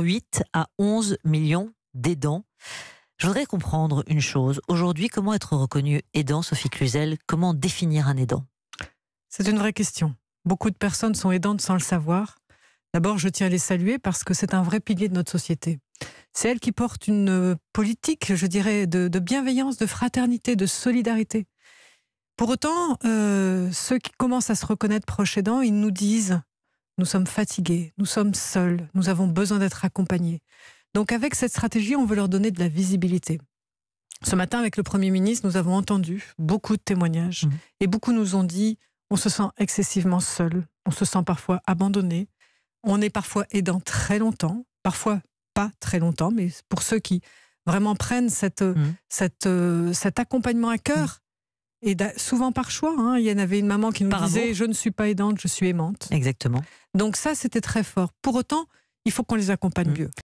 8 à 11 millions d'aidants. Je voudrais comprendre une chose. Aujourd'hui, comment être reconnu aidant, Sophie Cluzel Comment définir un aidant C'est une vraie question. Beaucoup de personnes sont aidantes sans le savoir. D'abord, je tiens à les saluer parce que c'est un vrai pilier de notre société. C'est elle qui porte une euh, politique, je dirais, de, bienveillance, de fraternité, de solidarité. Pour autant, euh, ceux qui commencent à se reconnaître proches aidants, ils nous disent nous sommes fatigués, nous sommes seuls, nous avons besoin d'être accompagnés. Donc avec cette stratégie, on veut leur donner de la visibilité. Ce matin, avec le Premier ministre, nous avons entendu beaucoup de témoignages mmh. et beaucoup nous ont dit on se sent excessivement seul, on se sent parfois abandonné, on est parfois aidant très longtemps, parfois pas très longtemps, mais pour ceux qui vraiment prennent mmh. euh, cet accompagnement à cœur, et souvent par choix. Hein. Il y en avait une maman qui nous disait Je ne suis pas aidante, je suis aimante. Exactement. Donc ça, c'était très fort. Pour autant, il faut qu'on les accompagne mm. mieux.